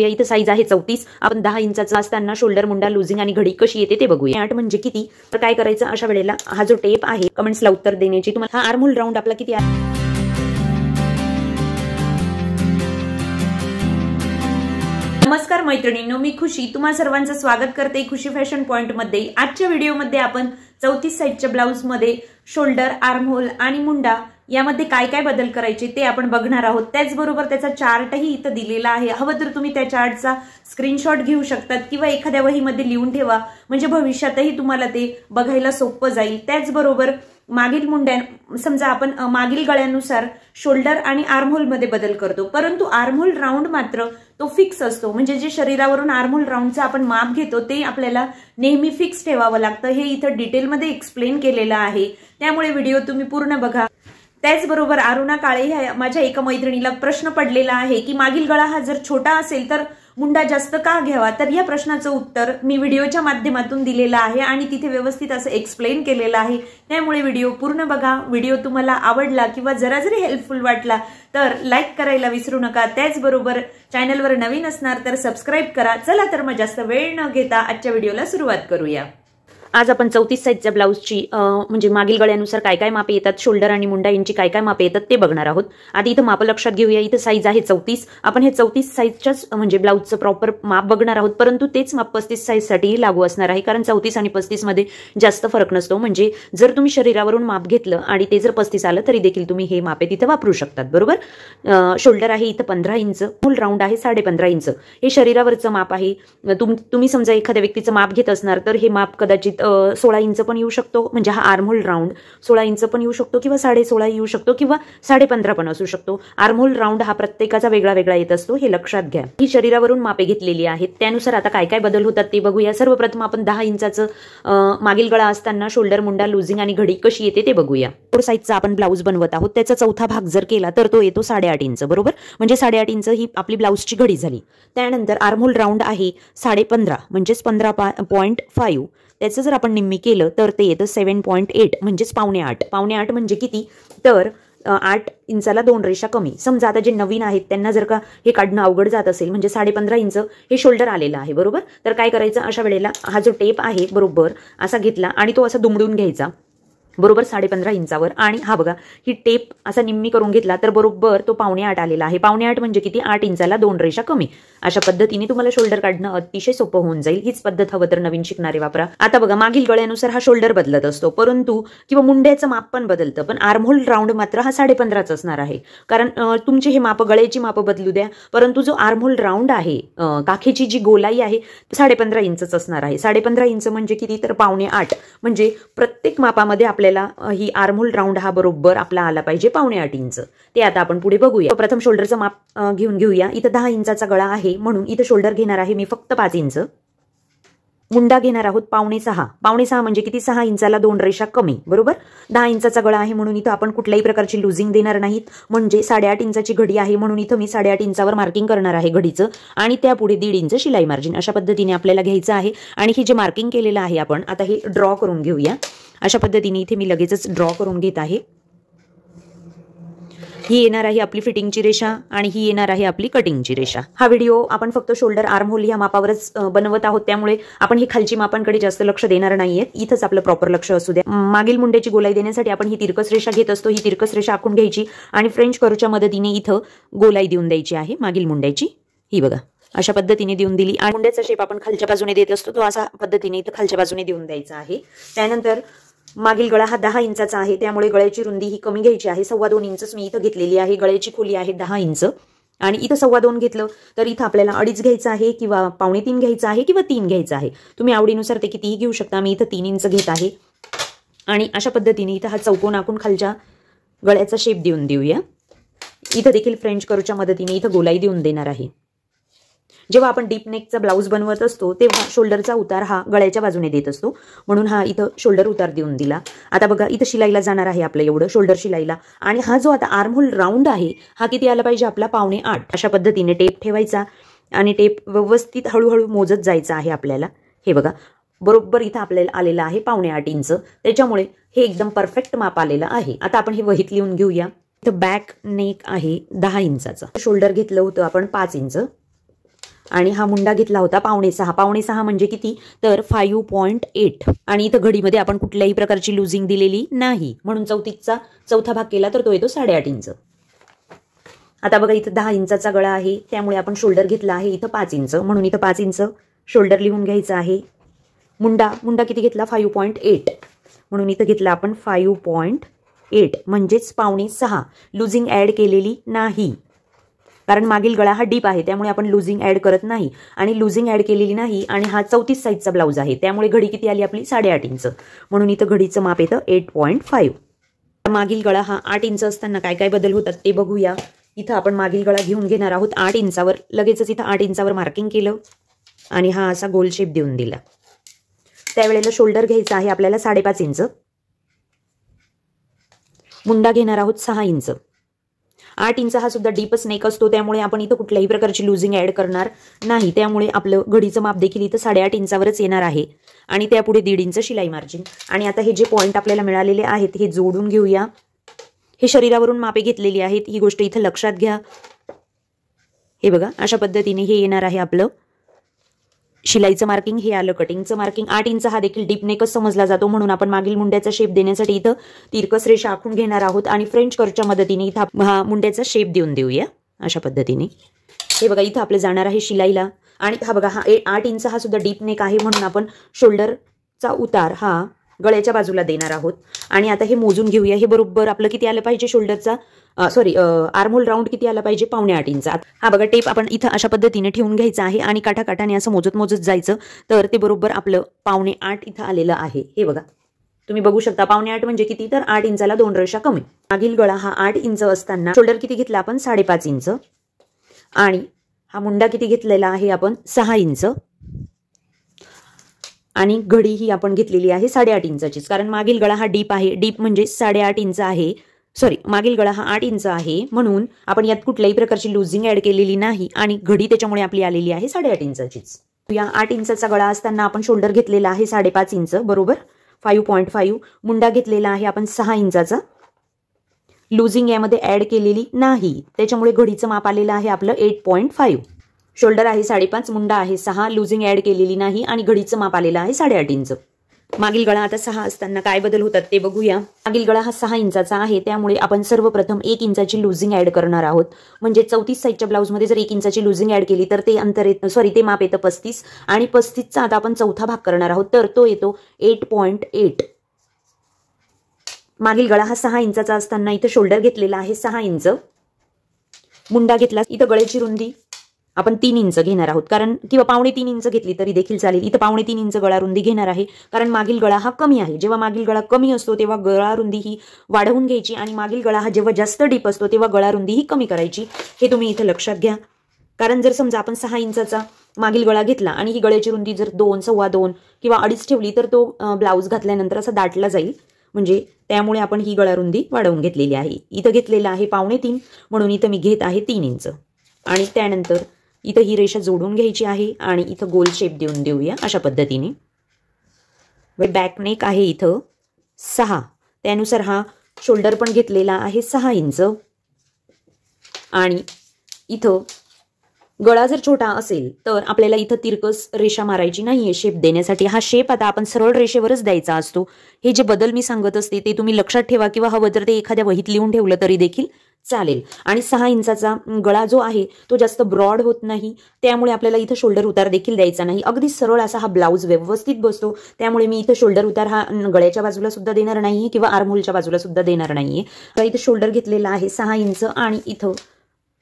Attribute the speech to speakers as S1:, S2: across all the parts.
S1: इथं साईज आहे चौतीस आपण दहा इंचाचा असताना शोल्डर मुंडा लुझिंग आणि घडी कशी येते ते बघूया आठ म्हणजे किती तर काय करायचं अशा वेळेला हा जो टेप आहे कमेंट्सला उत्तर देण्याची तुम्हाला हा आर्मोल राऊंड आपला किती आहे नमस्कार मैत्रिणींनो मी खुशी तुम्हा सर्वांचं स्वागत करते खुशी फॅशन पॉइंट मध्ये आजच्या व्हिडिओमध्ये आपण चौतीस साईजच्या ब्लाऊज मध्ये शोल्डर आर्महोल आणि मुंडा यामध्ये काय काय बदल करायचे ते आपण बघणार आहोत त्याचबरोबर त्याचा चार्टही इथं दिलेला आहे हवं तर तुम्ही त्या चार्टचा स्क्रीनशॉट घेऊ शकतात किंवा एखाद्या वहीमध्ये लिहून ठेवा म्हणजे भविष्यातही तुम्हाला ते बघायला सोपं जाईल त्याचबरोबर मागील मुंड्या समजा आपण मागील गळ्यानुसार शोल्डर आणि आर्महोलमध्ये बदल करतो परंतु आर्महोल राऊंड मात्र तो फिक्स असतो म्हणजे जे शरीरावरून आर्महोल राऊंडचं आपण माप घेतो ते आपल्याला नेहमी फिक्स ठेवावं लागतं हे इथं डिटेलमध्ये एक्सप्लेन केलेलं आहे त्यामुळे व्हिडिओ तुम्ही पूर्ण बघा त्याचबरोबर अरुणा काळे ह्या माझ्या एका मैत्रिणीला प्रश्न पडलेला आहे की मागील गळा हा जर छोटा असेल तर मुंडा जास्त का घ्यावा तर या प्रश्नाचं उत्तर मी व्हिडिओच्या माध्यमातून दिलेलं आहे आणि तिथे व्यवस्थित असं एक्सप्लेन केलेलं आहे त्यामुळे व्हिडिओ पूर्ण बघा व्हिडिओ तुम्हाला आवडला किंवा जरा जरी हेल्पफुल वाटला तर लाईक करायला विसरू नका त्याचबरोबर चॅनलवर नवीन असणार तर सबस्क्राईब करा चला तर मग जास्त वेळ न घेता आजच्या व्हिडिओला सुरुवात करूया आज आपण चौतीस साईजच्या ब्लाऊजची म्हणजे मागील गळ्यानुसार काय काय मापे येतात शोल्डर आणि मुंडा यांची काय काय मापे येतात ते बघणार आहोत आधी इथं मापं लक्षात घेऊया इथं साईज आहे चौतीस आपण हे चौतीस साईजच्याच म्हणजे ब्लाऊजचं प्रॉपर माप बघणार आहोत परंतु तेच माप पस्तीस साईजसाठीही लागू असणार आहे कारण चौतीस आणि पस्तीसमध्ये जास्त फरक नसतो म्हणजे जर तुम्ही शरीरावरून माप घेतलं आणि ते जर पस्तीस आलं तरी देखील तुम्ही हे मापे तिथं वापरू शकतात बरोबर शोल्डर आहे इथं पंधरा इंच फुल राऊंड आहे साडेपंधरा इंच हे शरीरावरचं माप आहे तुम तुम्ही समजा एखाद्या व्यक्तीचं माप घेत असणार तर हे माप कदाचित सोळा इंच पण येऊ शकतो म्हणजे हा आर्महोल राऊंड सोळा इंच पण येऊ शकतो किंवा साडे सोळा येऊ शकतो किंवा साडे पंधरा पण असू शकतो आर्महोल राऊंड हा प्रत्येकाचा वेगळा वेगळा येत असतो हे लक्षात घ्या ही शरीरावरून मापे घेतलेली आहेत त्यानुसार आता काय काय बदल होतात ते बघूया सर्वप्रथम आपण दहा इंचाचं मागील गळा असताना शोल्डर मुंडा लुझिंग आणि घडी कशी येते ते बघूया फोर साईजचा आपण ब्लाऊज बनवत आहोत त्याचा चौथा भाग जर केला तर तो येतो साडेआठ इंच बरोबर म्हणजे साडेआठ इंच ही आपली ब्लाऊजची घडी झाली त्यानंतर आर्मोल राऊंड आहे साडे पंधरा म्हणजेच पंधरा पॉईंट फाईव्ह त्याचं जर आपण निम्मी केलं तर ते येतं सेवन पॉईंट एट म्हणजेच पावणे आठ पावणे आठ म्हणजे किती तर आठ इंचाला दोन रेषा कमी समजा आता जे नवीन आहेत त्यांना जर का हे काढणं अवघड जात असेल म्हणजे साडेपंधरा इंच हे शोल्डर आलेलं आहे बरोबर तर काय करायचं अशा वेळेला हा जो टेप आहे बरोबर असा घेतला आणि तो असा दुमडून घ्यायचा बरोबर साडेपंधरा इंचावर आणि हा बघा ही टेप असा निम्मी करून घेतला तर बरोबर तो पावणे आठ आलेला आहे पावणे आठ म्हणजे किती आठ इंचाला दोन रेषा कमी अशा पद्धतीने तुम्हाला शोल्डर काढणं अतिशय सोपं होऊन जाईल हीच पद्धत हवं तर नवीन शिकणारे वापरा आता बघा मागील गळ्यानुसार हा शोल्डर बदलत असतो परंतु किंवा मुंड्याचं माप पण बदलतं पण आर्महोल राऊंड मात्र हा साडेपंधराच असणार आहे कारण तुमचे हे माप गळ्याची माप बदलू द्या परंतु जो आर्महोल राऊंड आहे काखेची जी गोलाई आहे साडेपंधरा इंचच असणार आहे साडेपंधरा इंच म्हणजे किती तर पावणे आठ म्हणजे प्रत्येक मापामध्ये आपल्या आपल्याला ही आर्मोल राऊंड हा बरोबर आपला आला पाहिजे पावणे आठ इंच ते आता आपण पुढे बघूया प्रथम शोल्डरचं माप घेऊन घेऊया इथं दहा इंचा गळा आहे म्हणून इथं शोल्डर घेणार आहे मी फक्त पाच इंच मुंडा घेणार आहोत पावणे सहा पावणे सहा म्हणजे किती सहा इंचाला दोन रेषा कमी बरोबर दहा इंचाचा गळा आहे म्हणून इथं आपण कुठल्याही प्रकारची लुझिंग देणार नाहीत म्हणजे साडेआठ इंचाची घडी आहे म्हणून इथं मी साडेआठ इंचावर मार्किंग करणार आहे घडीचं आणि त्यापुढे दीड इंच शिलाई मार्जिन अशा पद्धतीने आपल्याला घ्यायचं आहे आणि हे जे मार्किंग केलेलं आहे आपण आता हे ड्रॉ करून घेऊया अशा पद्धतीने इथे मी लगेचच ड्रॉ करून घेत आहे ही येणार आहे आपली फिटिंगची रेषा आणि ही येणार आहे आपली कटिंगची रेषा हा व्हिडिओ आपण फक्त शोल्डर आर्म होल या मापावरच बनवत आहोत त्यामुळे आपण ही खालची मापांकडे जास्त लक्ष देणार नाहीये इथंच आपलं प्रॉपर लक्ष असू द्या मागील मुंड्याची गोलाई देण्यासाठी आपण ही तिरकस रेषा घेत असतो ही तिरकस रेषा आखून घ्यायची आणि फ्रेंच करूच्या मदतीने इथं गोलाई देऊन द्यायची आहे मागील मुंड्याची ही बघा अशा पद्धतीने देऊन दिली आणि मुंड्याचा शेप आपण खालच्या बाजूने देत असतो तो असा पद्धतीने इथं खालच्या बाजूने देऊन द्यायचा आहे त्यानंतर मागील गळा हा दहा इंचाचा आहे त्यामुळे गळ्याची रुंदी ही कमी घ्यायची आहे सव्वा दोन इंचच मी इथं घेतलेली आहे गळ्याची खोली आहे दहा इंच आणि इथं सव्वा दोन घेतलं तर इथं आपल्याला अडीच घ्यायचं आहे किंवा पावणे तीन घ्यायचं आहे किंवा तीन घ्यायचं आहे तुम्ही आवडीनुसार ते कितीही घेऊ शकता मी इथं तीन इंच घेत आहे आणि अशा पद्धतीने इथं हा चौकोन आखून खालच्या गळ्याचा शेप देऊन देऊया इथं देखील फ्रेंच करूच्या मदतीने इथं गोलाई देऊन देणार आहे जेव्हा आपण डीप नेकचा ब्लाऊज बनवत असतो तेव्हा शोल्डरचा उतार हा गळ्याच्या बाजूने देत असतो म्हणून हा इथं शोल्डर उतार देऊन दिला आता बघा इथं शिलाईला जाणार आहे आपलं एवढं शोल्डर शिलाईला आणि हा जो आता आर्महोल राऊंड आहे हा किती आला पाहिजे आपला पावणे आठ अशा पद्धतीने टेप ठेवायचा आणि टेप व्यवस्थित हळूहळू मोजत जायचा आहे आपल्याला हे बघा बरोबर इथं आपल्याला आलेलं आहे पावणे आठ इंच त्याच्यामुळे हे एकदम परफेक्ट माप आलेलं आहे आता आपण हे वहीत लिहून घेऊया इथं बॅक नेक आहे दहा इंचाचं शोल्डर घेतलं होतं आपण पाच इंच आणि हा मुंडा घेतला होता पावणे सहा पावणे सहा म्हणजे किती तर फायव्ह पॉईंट एट आणि इथं घडीमध्ये आपण कुठल्याही प्रकारची लुझिंग दिलेली नाही म्हणून चौथीचा चौथा भाग केला तर तो येतो साडेआठ इंच आता बघा इथं दहा इंचाचा गळा आहे त्यामुळे आपण शोल्डर घेतला आहे इथं पाच इंच म्हणून इथं पाच इंच शोल्डर लिहून घ्यायचं आहे मुंडा मुंडा किती घेतला फायव्ह पॉईंट एट म्हणून इथं घेतला आपण फायव्ह पॉईंट एट म्हणजेच पावणे सहा लुझिंग ॲड केलेली नाही कारण मागील गळा हा डीप आहे त्यामुळे आपण लुझिंग ऍड करत नाही आणि लुझिंग ऍड केलेली नाही आणि हा चौतीस साईजचा ब्लाऊज आहे त्यामुळे घडी किती आली आपली साडेआठ इंच म्हणून इथं घडीचं माप येतं एट पॉईंट फाईव्ह मागील गळा हा आठ इंच असताना काय काय बदल होतात ते बघूया इथं आपण मागील गळा घेऊन घेणार आहोत आठ इंचावर लगेचच इथं आठ इंचावर मार्किंग केलं आणि हा असा गोल शेप देऊन दिला त्यावेळेला शोल्डर घ्यायचा आहे आपल्याला साडेपाच इंच मुंडा घेणार आहोत सहा इंच आठ इंच हा सुद्धा डीप स्नेक असतो त्यामुळे आपण इथं कुठल्याही प्रकारची लुझिंग ऍड करणार नाही त्यामुळे आपलं घडीचं माप देखील इथं साडेआठ इंचावरच येणार आहे आणि त्यापुढे दीड इंच शिलाई मार्जिन आणि आता हे जे पॉईंट आपल्याला मिळालेले आहेत हे जोडून घेऊया हे शरीरावरून मापे घेतलेली आहेत ही गोष्ट इथं लक्षात घ्या हे बघा अशा पद्धतीने हे येणार आहे आपलं शिलाईचं मार्किंग हे आलं कटिंगचं मार्किंग आठ इंच हा देखील डीप समजला जातो म्हणून आपण मागील मुंड्याचा शेप देण्यासाठी इथं तिरकस रेषा आखून घेणार आहोत आणि फ्रेंच कर्वच्या मदतीने इथं हा मुंड्याचा शेप देऊन देऊया अशा पद्धतीने हे बघा इथं आपलं जाणार आहे शिलाईला आणि हा बघा हा आठ इंच हा सुद्धा डीप नेक आहे म्हणून आपण शोल्डरचा उतार हा गळ्याच्या बाजूला देणार आहोत आणि आता हे मोजून घेऊया हे बरोबर आपलं किती आलं पाहिजे शोल्डरचा सॉरी आर्मोल राऊंड किती आला पाहिजे पावणे आठ इंचा हा बघा टेप आपण इथं अशा पद्धतीने ठेवून घ्यायचा आहे आणि काठाकाठाने असं मोजत मोजत जायचं तर ते बरोबर आपलं पावणे आठ इथं आलेलं आहे हे बघा तुम्ही बघू शकता पावणे आठ म्हणजे किती तर आठ इंचाला दोन रेषा कमी मागील गळा हा आठ इंच असताना शोल्डर किती घेतला आपण साडेपाच इंच आणि हा मुंडा किती घेतलेला आहे आपण सहा इंच आणि घडी ही आपण घेतलेली आहे साडेआठ इंचाचीच कारण मागील गळा हा डीप आहे डीप म्हणजे साडेआठ इंच आहे सॉरी मागील गळा हा आठ इंच आहे म्हणून आपण यात कुठल्याही प्रकारची लुझिंग ऍड केलेली नाही आणि घडी त्याच्यामुळे आपली आलेली आहे साडेआठ इंचाचीच या आठ इंचाचा गळा असताना आपण शोल्डर घेतलेला आहे साडेपाच इंच बरोबर फाईव्ह पॉईंट फाईव्ह मुंडा घेतलेला आहे आपण सहा इंचाचा लुझिंग यामध्ये ऍड केलेली नाही त्याच्यामुळे घडीचं माप आलेलं आहे आपलं एट पॉईंट फाईव्ह शोल्डर आहे साडेपाच मुंडा आहे सहा लुझिंग ऍड केलेली नाही आणि घडीचं माप आलेलं आहे साडेआठ इंच मागील गळा आता सहा असताना काय बदल होतात ते बघूया मागील गळा हा सहा इंचाचा आहे त्यामुळे आपण सर्वप्रथम एक इंचाची लुझिंग ऍड करणार आहोत म्हणजे चौतीस साईजच्या ब्लाऊजमध्ये जर एक इंचाची लुझिंग ऍड केली तर ते अंतर येत सॉरी ते माप येतं पस्तीस आणि पस्तीसचा आता आपण चौथा भाग करणार आहोत तर तो येतो एट एट मागील गळा हा सहा इंचा असताना इथं शोल्डर घेतलेला आहे सहा इंच मुंडा घेतला इथं गळ्याची रुंदी आपण तीन इंच घेणार आहोत कारण किंवा पावणे तीन इंच घेतली तरी देखील चालेल इथं पावणे तीन इंच गळारुंदी घेणार आहे कारण मागील गळा हा कमी आहे जेव्हा मागील गळा कमी असतो तेव्हा गळारुंदी ही वाढवून घ्यायची आणि मागील गळा हा जेव्हा जास्त डीप असतो तेव्हा रुंदी ही कमी करायची हे तुम्ही इथं लक्षात घ्या कारण जर समजा आपण सहा इंचाचा मागील गळा घेतला आणि ही गळ्याची रुंदी जर दोन सव्वा दोन किंवा अडीच ठेवली तर तो ब्लाऊज घातल्यानंतर असा दाटला जाईल म्हणजे त्यामुळे आपण ही गळारुंदी वाढवून घेतलेली आहे इथं घेतलेलं आहे पावणे तीन म्हणून इथं मी घेत आहे तीन इंच आणि त्यानंतर इथं ही रेषा जोडून घ्यायची आहे आणि इथं गोल शेप देऊन देऊया अशा पद्धतीने व बॅकनेक आहे इथं सहा त्यानुसार हा शोल्डर पण घेतलेला आहे सहा इंच आणि इथं गळा जर छोटा असेल तर आपल्याला इथं तिरकस रेषा मारायची नाही आहे शेप देण्यासाठी हा शेप आता आपण सरळ रेषेवरच द्यायचा असतो हे जे बदल मी सांगत असते ते तुम्ही लक्षात ठेवा किंवा हवं जर ते एखाद्या वहीत लिहून ठेवलं तरी देखील चालेल आणि सहा इंचाचा गळा जो आहे तो जास्त ब्रॉड होत नाही त्यामुळे आपल्याला इथं शोल्डर उतार देखील द्यायचा नाही अगदी सरळ असा हा ब्लाऊज व्यवस्थित बसतो त्यामुळे मी इथं शोल्डर उतार हा गळ्याच्या बाजूला सुद्धा देणार नाही किंवा आर्मोलच्या बाजूला सुद्धा देणार नाहीये इथं शोल्डर घेतलेला आहे सहा इंच आणि इथं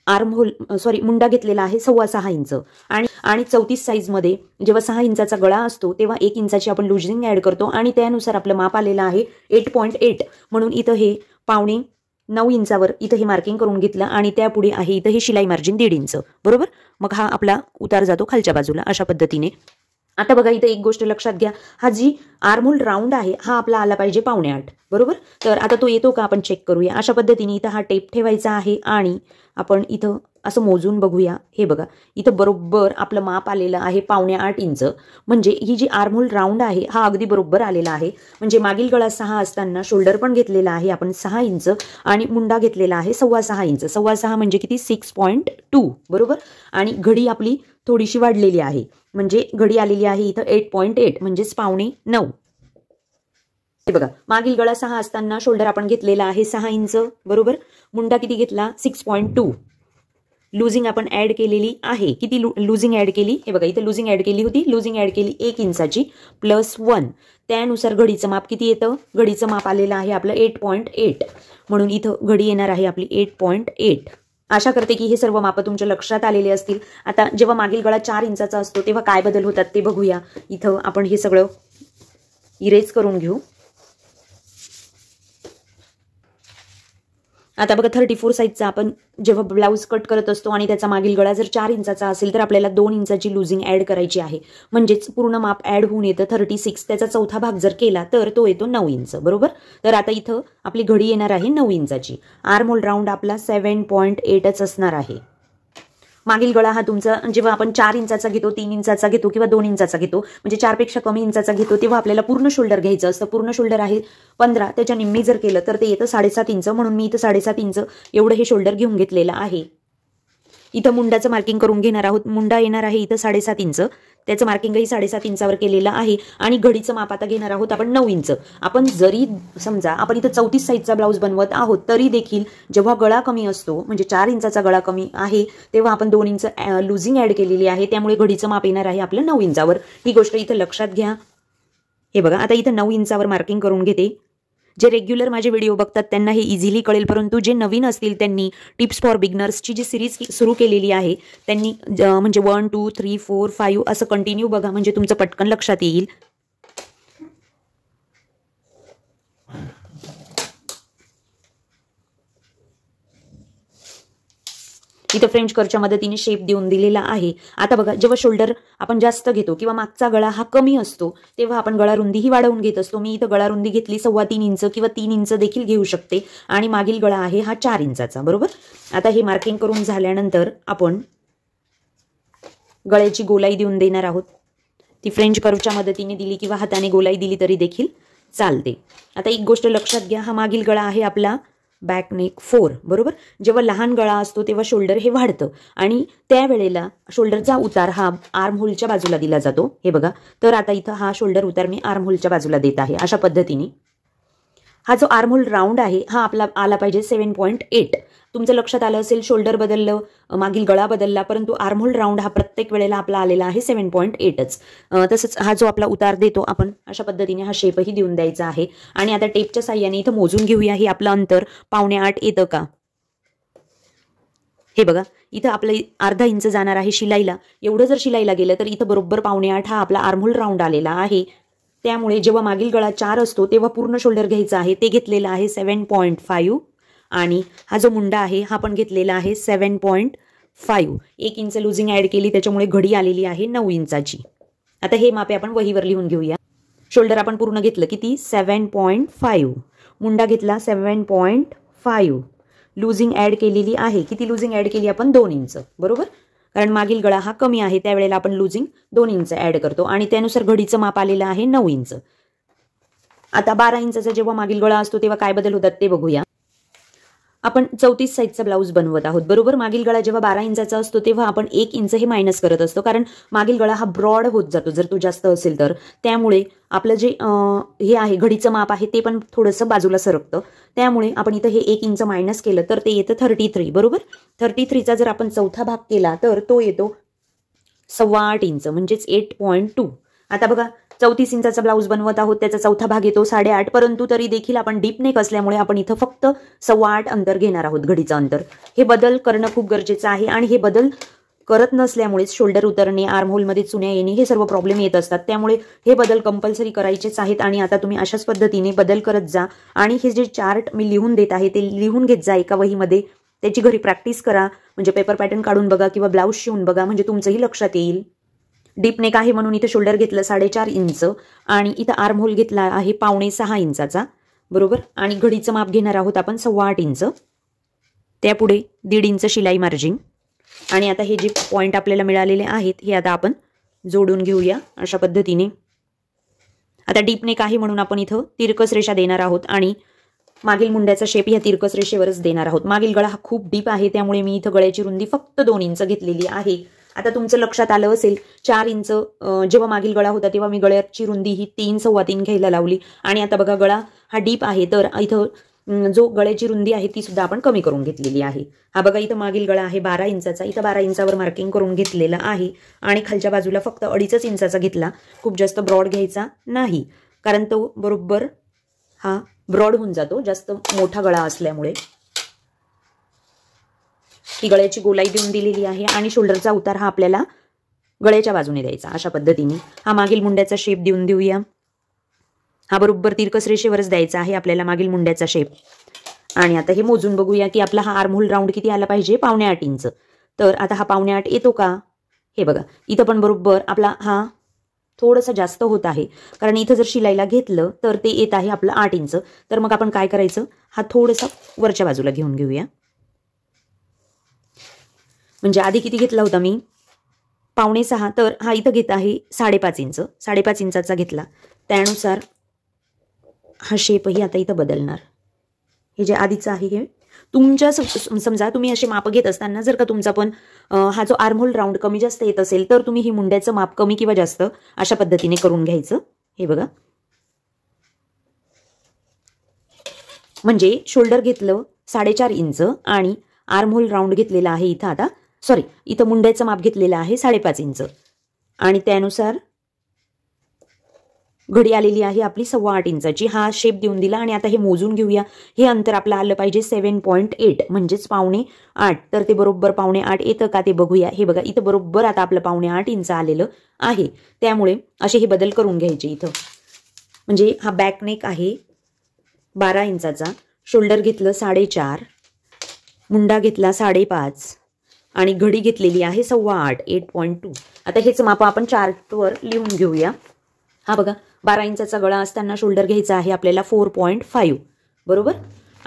S1: आर्महोल सॉरी मुंडा घेतलेला आहे सव्वा सहा इंच आणि आणि चौतीस साईजमध्ये जेव्हा सहा इंचाचा गळा असतो तेव्हा एक इंचाची आपण लुजिंग ऍड करतो आणि त्यानुसार आपलं माप आलेलं आहे एट पॉईंट एट म्हणून इथं हे पावणे नऊ इंचावर इथं हे मार्किंग करून घेतलं आणि त्यापुढे आहे इथं हे शिलाई मार्जिन दीड इंच बरोबर मग हा आपला उतार जातो खालच्या बाजूला अशा पद्धतीने आता बघा इथं एक गोष्ट लक्षात घ्या हा जी आर्मोल राऊंड आहे हा आपला आला पाहिजे पावणे आठ बरोबर तर आता तो येतो का आपण चेक करूया अशा पद्धतीने इथं हा टेप ठेवायचा आहे आणि आपण इथं असं मोजून बघूया हे बघा इथं बरोबर आपलं माप आलेलं आहे पावणे आठ इंच म्हणजे ही जी आर्मोल राऊंड आहे हा अगदी बरोबर आलेला आहे म्हणजे मागील गळा सहा असताना शोल्डर पण घेतलेला आहे आपण सहा इंच आणि मुंडा घेतलेला आहे सव्वा सहा इंच सव्वा सहा म्हणजे किती सिक्स पॉईंट टू बरोबर आणि घडी आपली थोडीशी वाढलेली आहे म्हणजे घडी आलेली आहे इथं एट पॉईंट एट म्हणजेच पावणे नऊ बघा मागील गळा सहा असताना शोल्डर आपण घेतलेला आहे सहा इंच बरोबर मुंडा किती घेतला सिक्स पॉईंट टू लुझिंग आपण ऍड केलेली आहे किती लुझिंग ऍड केली हे बघा इथं लुझिंग ऍड केली होती लुझिंग ऍड केली एक इंचाची प्लस वन त्यानुसार घडीचं माप किती येतं घडीचं माप आलेलं आहे आपलं एट एट म्हणून इथं घडी येणार आहे आपली एट एट आशा करते की हे सर्व माप तुमच्या लक्षात आलेले असतील आता जेव्हा मागील गळा चार इंचाचा असतो तेव्हा काय बदल होतात ते बघूया इथं आपण हे सगळं इरेज करून घेऊ आता बघा थर्टी फोर साईजचा आपण जेव्हा ब्लाऊज कट करत असतो आणि त्याचा मागील गळा जर चार इंचाचा असेल तर आपल्याला दोन इंचाची लुझिंग ॲड करायची आहे म्हणजेच पूर्ण माप ॲड होऊन येतं थर्टी सिक्स त्याचा चौथा भाग जर केला तर तो येतो नऊ इंच बरोबर तर आता इथं आपली घडी येणार आहे नऊ इंचाची आर्मोल राऊंड आपला सेवन पॉईंट एटच असणार आहे मागील गळा हा तुमचा जेव्हा आपण चार इंचाचा घेतो तीन इंचाचा घेतो किंवा दोन इंचाचा घेतो म्हणजे चारपेक्षा कमी इंचाचा घेतो तेव्हा आपल्याला पूर्ण शोल्डर घ्यायचं असतं पूर्ण शोल्डर आहे पंधरा त्याच्या निम्मी जर केलं तर ते येतं साडेसात इंच म्हणून मी इथं साडेसात इंच एवढं हे शोल्डर घेऊन घेतलेलं आहे इथं मुंडाचं मार्किंग करून घेणार आहोत मुंडा येणार आहे इथं साडेसात इंच त्याचं मार्किंगही साडेसात इंचावर केलेलं आहे आणि घडीचं माप आता घेणार आहोत आपण नऊ इंच आपण जरी समजा आपण इथं चौतीस साईजचा ब्लाऊज बनवत आहोत तरी देखील जेव्हा गळा कमी असतो म्हणजे चार इंचाचा गळा कमी आहे तेव्हा आपण दोन इंच लुझिंग ऍड केलेली आहे त्यामुळे घडीचं माप येणार आहे आपलं नऊ इंचावर ही गोष्ट इथं लक्षात घ्या हे बघा आता इथं नऊ इंचावर मार्किंग करून घेते जे रेग्युलर माझे व्हिडिओ बघतात त्यांना हे इझिली कळेल परंतु जे नवीन असतील त्यांनी टिप्स फॉर बिगनर्सची जी सिरीज सुरू केलेली आहे त्यांनी म्हणजे one two three four five असं कंटिन्यू बघा म्हणजे तुमचं पटकन लक्षात येईल इथं फ्रेंच कर्वच्या मदतीने शेप देऊन दिलेला आहे आता बघा जेव्हा शोल्डर आपण जास्त घेतो किंवा मागचा गळा हा कमी असतो तेव्हा आपण गळा ही वाढवून घेत असतो मी इथं रुंदी घेतली सव्वा तीन इंच किंवा तीन इंच देखील घेऊ शकते आणि मागील गळा आहे हा चार इंचाचा बरोबर आता हे मार्किंग करून झाल्यानंतर आपण गळ्याची गोलाई देऊन देणार आहोत ती फ्रेंच कर्वच्या मदतीने दिली किंवा हाताने गोलाई दिली तरी देखील चालते आता एक गोष्ट लक्षात घ्या हा मागील गळा आहे आपला बॅक नेक फोर बरोबर जेव्हा लहान गळा असतो तेव्हा शोल्डर हे वाढतं आणि त्यावेळेला शोल्डरचा उतार हा आर्म होलच्या बाजूला दिला जातो हे बघा तर आता इथं हा शोल्डर उतार मी आर्म होलच्या बाजूला देत आहे अशा पद्धतीने हा जो आर्महोल राऊंड आहे हा आपला आला पाहिजे सेवन पॉईंट एट तुमचं लक्षात आलं असेल शोल्डर बदललं मागील गळा बदलला परंतु आर्महोल राऊंड हा प्रत्येक वेळेला आपला आलेला आहे सेवन पॉईंट एटच तसंच हा जो आपला उतार देतो आपण अशा पद्धतीने हा शेपही देऊन द्यायचा आहे आणि आता टेपच्या साह्याने इथं मोजून घेऊया हे आपलं अंतर पावणे आठ येतं का हे बघा इथं आपलं अर्धा इंच जाणार आहे शिलाईला एवढं जर शिलाईला गेलं तर इथं बरोबर पावणे आठ हा आपला आर्मोल राऊंड आलेला आहे त्यामुळे जेव्हा मागील गळा चार असतो तेव्हा पूर्ण शोल्डर घ्यायचा आहे ते घेतलेलं आहे सेवन पॉईंट फाईव्ह आणि हा जो मुंडा आहे हा पण घेतलेला आहे सेवन पॉईंट फाईव्ह एक इंच लुझिंग ॲड केली त्याच्यामुळे घडी आलेली आहे नऊ इंचाची आता हे मापे आपण वहीवर लिहून घेऊया शोल्डर आपण पूर्ण घेतलं किती सेवन पॉईंट फाईव्ह मुंडा घेतला seven point five loosing add केलेली आहे किती लुझिंग ॲड केली आपण दोन इंच बरोबर कारण मागील गळा हा कमी आहे त्यावेळेला आपण लुझिंग दोन इंच ऍड करतो आणि त्यानुसार घडीचं माप आलेलं आहे नऊ इंच आता बारा इंचा जेव्हा मागील गळा असतो तेव्हा काय बदल होतात ते बघूया आपण चौतीस साईजचा ब्लाऊज बनवत आहोत बरोबर मागील गळा जेव्हा बारा इंचाचा असतो तेव्हा आपण एक इंच हे मायनस करत असतो कारण मागील गळा हा ब्रॉड होत जातो जर तो जास्त असेल तर त्यामुळे आपलं जे हे आहे घडीचं माप आहे ते पण थोडंसं बाजूला सरकतं त्यामुळे आपण इथं हे एक इंच मायनस केलं तर ते येतं थर्टी थ्री बरोबर थर्टी थ्रीचा जर आपण चौथा भाग केला तर तो येतो सव्वा आठ इंच म्हणजेच एट पॉईंट टू आता बघा चौतीस इंचाचा ब्लाऊज बनवत आहोत त्याचा चौथा भाग येतो साडेआठ परंतु तरी देखील आपण डीप नेक असल्यामुळे आपण इथं फक्त सव्वा आठ अंतर घेणार आहोत घडीचं अंतर हे बदल करणं खूप गरजेचं आहे आणि हे बदल करत नसल्यामुळेच शोल्डर उतरणे आर्महोलमध्ये चुन्या येणे हे सर्व प्रॉब्लेम येत असतात त्यामुळे हे बदल कंपल्सरी करायचेच आहेत आणि आता तुम्ही अशाच पद्धतीने बदल करत जा आणि हे जे चार्ट मी लिहून देत आहे ते लिहून घेत जा एका वहीमध्ये त्याची घरी प्रॅक्टिस करा म्हणजे पेपर पॅटर्न काढून बघा किंवा ब्लाऊज शिवून बघा म्हणजे तुमचंही लक्षात येईल डीपनेक आहे म्हणून इथं शोल्डर घेतलं साडेचार इंच आणि इथं आर्महोल घेतला आहे पावणे सहा इंचाचा बरोबर आणि घडीचं माप घेणार आहोत आपण सव्वा आठ इंच त्यापुढे दीड इंच शिलाई मार्जिन आणि आता हे जे पॉईंट आपल्याला मिळालेले आहेत हे आता आपण जोडून घेऊया अशा पद्धतीने आता डीपनेक आहे म्हणून आपण इथं तिरकस रेषा देणार आहोत आणि मागील मुंड्याचा शेप ह्या तिरकस रेषेवरच देणार आहोत मागील गळा हा खूप डीप आहे त्यामुळे मी इथं गळ्याची रुंदी फक्त दोन इंच घेतलेली आहे आता तुमचं लक्षात आलं असेल चार इंच जेव्हा मागील गळा होता तेव्हा मी गळ्याची रुंदी ही तीन सव्वा तीन घ्यायला लावली आणि आता बघा गळा हा डीप आहे तर इथं जो गळ्याची रुंदी आहे ती सुद्धा आपण कमी करून घेतलेली आहे हा बघा इथं मागील गळा आहे बारा इंचाचा इथं बारा इंचावर मार्किंग करून घेतलेला आहे आणि खालच्या बाजूला फक्त अडीचच इंचाचा घेतला खूप जास्त ब्रॉड घ्यायचा नाही कारण तो बरोबर हा ब्रॉड होऊन जातो जास्त मोठा गळा असल्यामुळे ही गळ्याची गोलाई देऊन दिलेली आहे आणि शोल्डरचा उतार हा आपल्याला गळ्याच्या बाजूने द्यायचा अशा पद्धतीने हा मागील मुंड्याचा शेप देऊन देऊया हा बरोबर तिरकस रेषेवरच द्यायचा आहे आपल्याला मागील मुंड्याचा शेप आणि आता हे मोजून बघूया की आपला हा आर्महोल राऊंड किती आला पाहिजे पावणे आठ इंच तर आता हा पावणे आठ येतो का हे बघा इथं पण बरोबर आपला हा थोडंसं जास्त होत आहे कारण इथं जर शिलाईला घेतलं तर ते येत आहे आपलं आठ इंच तर मग आपण काय करायचं हा थोडंसं वरच्या बाजूला घेऊन घेऊया म्हणजे आधी किती घेतला होता मी पावणे सहा तर हा इथं घेत आहे साडेपाच इंच साडेपाच इंचाचा घेतला त्यानुसार हा शेपही आता इथं बदलणार हे जे आधीचं आहे हे तुमच्या समजा तुम्ही असे माप घेत असताना जर का तुमचा पण हा जो आर्मोल राऊंड कमी जास्त येत असेल तर तुम्ही ही मुंड्याचं माप कमी किंवा जास्त अशा पद्धतीने करून घ्यायचं हे बघा म्हणजे शोल्डर घेतलं साडेचार इंच आणि आर्मोल राऊंड घेतलेला आहे इथं आता सॉरी इथं मुंड्याचं माप घेतलेलं आहे साडेपाच इंच आणि त्यानुसार घडी आलेली आहे आपली सव्वा आठ इंचाची हा शेप देऊन दिला आणि आता हे मोजून घेऊया हे अंतर आपलं आलं पाहिजे सेव्हन पॉईंट एट म्हणजेच पावणे आठ तर ते बरोबर पावणे आठ येतं का ते बघूया हे बघा इथं बरोबर आता आपलं पावणे आठ इंच आलेलं आहे त्यामुळे असे हे बदल करून घ्यायचे इथं म्हणजे हा बॅकनेक आहे बारा इंचाचा शोल्डर घेतलं साडेचार मुंडा घेतला साडेपाच आणि घडी घेतलेली आहे सव्वा आठ एट पॉईंट टू आता हेच माप आपण चार्टवर लिहून घेऊया हा बघा बारा इंचाचा गळा असताना शोल्डर घ्यायचा आहे आपल्याला फोर पॉईंट फाईव्ह बरोबर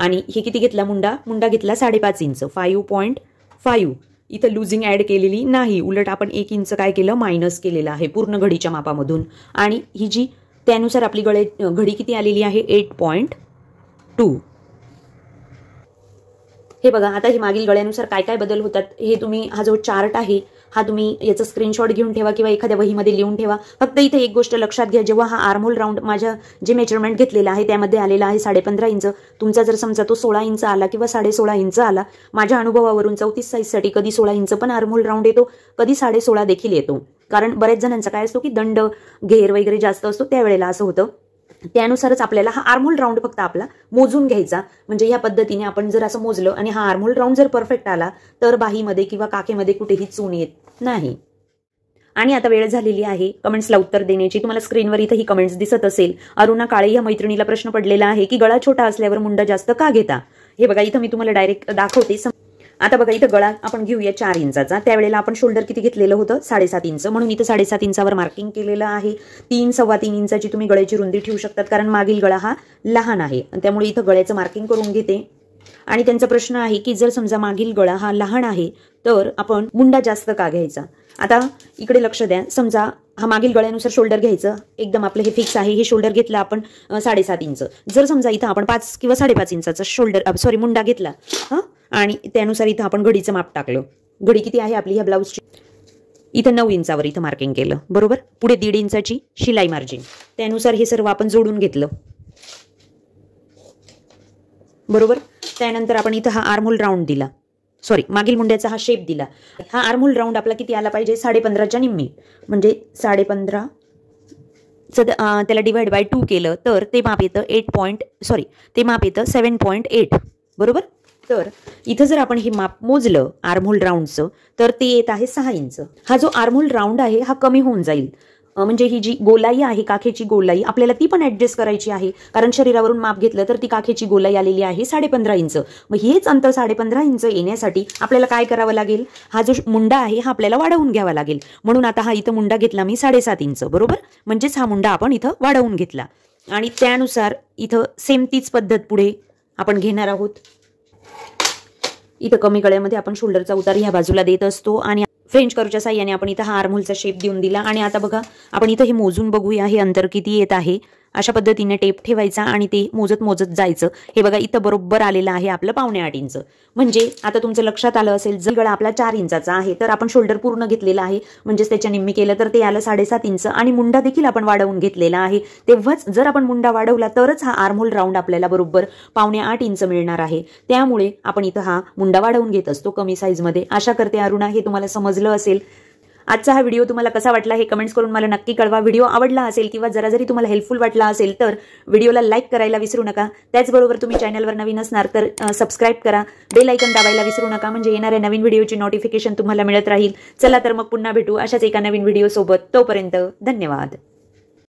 S1: आणि हे किती घेतला मुंडा मुंडा घेतला साडेपाच इंच फाईव्ह पॉईंट फाईव्ह इथं लुझिंग ॲड केलेली नाही उलट आपण एक इंच काय केलं मायनस केलेलं आहे पूर्ण घडीच्या मापामधून आणि ही जी त्यानुसार आपली गळे घडी किती आलेली आहे एट पॉईंट टू हे बघा आता हे मागील गळ्यानुसार काय काय बदल होतात हे तुम्ही हा जो चार्ट आहे हा तुम्ही याचा स्क्रीनशॉट घेऊन ठेवा किंवा एखाद्या वहीमध्ये लिहून ठेवा फक्त इथे एक गोष्ट लक्षात घ्या जेव्हा हा आर्मोल राऊंड माझ्या जे मेजरमेंट घेतलेला आहे त्यामध्ये आलेला आहे साडेपंधरा इंच तुमचा जर समजा तो सोळा इंच आला किंवा साडेसोळा इंच आला माझ्या अनुभवावरून चौतीस साईजसाठी कधी सोळा इंच पण आर्मोल राऊंड येतो कधी साडेसोळा देखील येतो कारण बऱ्याच जणांचा काय असतो की दंड घेर वगैरे जास्त असतो त्यावेळेला असं होतं त्यानुसारच आपल्याला हा आर्मोल राऊंड फक्त आपला मोजून घ्यायचा म्हणजे या पद्धतीने आपण जर असं मोजलं आणि हा आर्मोल राऊंड जर परफेक्ट आला तर बाहीमध्ये किंवा काकेमध्ये कुठेही चून येत नाही आणि आता वेळ झालेली आहे कमेंट्सला उत्तर देण्याची तुम्हाला स्क्रीनवर इथं ही कमेंट्स दिसत असेल अरुणा काळे या मैत्रिणीला प्रश्न पडलेला आहे की गळा छोटा असल्यावर मुंडा जास्त का घेता हे बघा इथं मी तुम्हाला डायरेक्ट दाखवते आता बघा इथं गळा आपण घेऊया चार इंचाचा त्यावेळेला आपण शोल्डर किती घेतलेलं होतं साडेसात इंच म्हणून इथं साडेसात इंचावर मार्किंग केलेलं आहे तीन सव्वा तीन इंचाची तुम्ही गळ्याची रुंदी ठेवू शकतात कारण मागील गळा हा लहान आहे त्यामुळे इथं गळ्याचं मार्किंग करून घेते आणि त्यांचा प्रश्न आहे की जर समजा मागील गळा हा लहान आहे तर आपण मुंडा जास्त का घ्यायचा आता इकडे लक्ष द्या समजा हा मागील गळ्यानुसार शोल्डर घ्यायचं एकदम आपलं हे फिक्स आहे हे शोल्डर घेतलं आपण साडेसात इंच जर समजा इथं आपण पाच किंवा साडेपाच इंचाचा शोल्डर सॉरी मुंडा घेतला हां आणि त्यानुसार इथं आपण घडीचं माप टाकलं घडी किती आहे आपली ह्या ब्लाऊजची इथं नऊ इंचावर इथं मार्किंग केलं बरोबर पुढे दीड इंचाची शिलाई मार्जिन त्यानुसार हे सर्व आपण जोडून घेतलं बरोबर त्यानंतर आपण इथं हा आर्मोल राऊंड दिला सॉरी मागील मुंड्याचा हा शेप दिला हा आर्मोल राऊंड आपला किती आला पाहिजे साडेपंधराच्या निम्मी म्हणजे साडेपंधरा त्याला डिवाइड बाय टू केलं तर ते माप येतं एट पॉईंट सॉरी ते माप येतं सेवन पॉईंट एट बरोबर तर इथं जर आपण हे माप मोजलं आर्मोल राऊंडचं तर ते येत आहे सहा इंच हा जो आर्मोल राऊंड आहे हा कमी होऊन जाईल म्हणजे ही जी गोलाई आहे काखेची गोलाई आपल्याला ती पण ऍडजस्ट करायची आहे कारण शरीरावरून माप घेतलं तर ती काखेची गोलाई आलेली आहे साडेपंधरा इंच मग हेच अंतर साडेपंधरा इंच येण्यासाठी आपल्याला काय करावं लागेल हा जो मुंडा आहे हा आपल्याला वाढवून घ्यावा लागेल म्हणून आता हा इथं मुंडा घेतला मी साडेसात इंच बरोबर म्हणजेच हा मुंडा आपण इथं वाढवून घेतला आणि त्यानुसार इथं सेम तीच पद्धत पुढे आपण घेणार आहोत इथं कमी गळ्यामध्ये आपण शोल्डरचा उतार ह्या बाजूला देत असतो आणि फ्रेंच करूच्या साह्याने आपण इथं हा आर्महोलचा शेप देऊन दिला आणि आता बघा आपण इथं हे मोजून बघूया हे अंतर किती येत आहे अशा पद्धतीने टेप ठेवायचा आणि ते मोजत मोजत जायचं हे बघा इथं बरोबर आलेलं आहे आपलं पावणे आठ इंच म्हणजे आता तुमचं लक्षात आलं असेल जर गळा आपला चार इंचाचा आहे तर आपण शोल्डर पूर्ण घेतलेला आहे म्हणजेच त्याच्या निम्मी केलं तर ते आलं साडेसात इंच आणि मुंडा देखील आपण वाढवून घेतलेला आहे तेव्हाच जर आपण मुंडा वाढवला तरच हा आर्मोल राऊंड आपल्याला बरोबर पावणे आठ इंच मिळणार आहे त्यामुळे आपण इथं हा मुंडा वाढवून घेत असतो कमी साईजमध्ये आशा करते अरुणा हे तुम्हाला समजलं असेल आजचा हा व्हिडिओ तुम्हाला कसा वाटला हे कमेंट्स करून मला नक्की कळवा व्हिडिओ आवडला असेल किंवा जरा जरी तुम्हाला हेल्पफुल वाटला असेल तर व्हिडिओला लाईक करायला विसरू नका त्याचबरोबर तुम्ही चॅनलवर नवीन असणार तर सबस्क्राईब करा बेल आयकन दाबायला विसरू नका म्हणजे येणाऱ्या नवीन व्हिडिओची नोटिफिकेशन तुम्हाला मिळत राहील चला तर मग पुन्हा भेटू अशाच एका नवीन व्हिडिओसोबत तोपर्यंत धन्यवाद